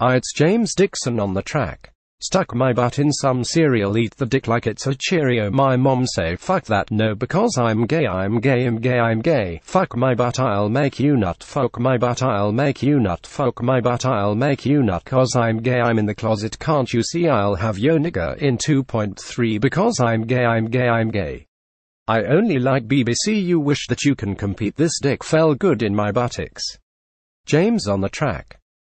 I ah, it's James Dixon on the track. Stuck my butt in some cereal, eat the dick like it's a Cheerio. My mom say, fuck that, no, because I'm gay, I'm gay, I'm gay, I'm gay. Fuck my butt, I'll make you nut. Fuck my butt, I'll make you nut. Fuck my butt, I'll make you nut. Cause I'm gay, I'm in the closet, can't you see? I'll have your nigger in 2.3 because I'm gay, I'm gay, I'm gay. I only like BBC, you wish that you can compete. This dick fell good in my buttocks. James on the track.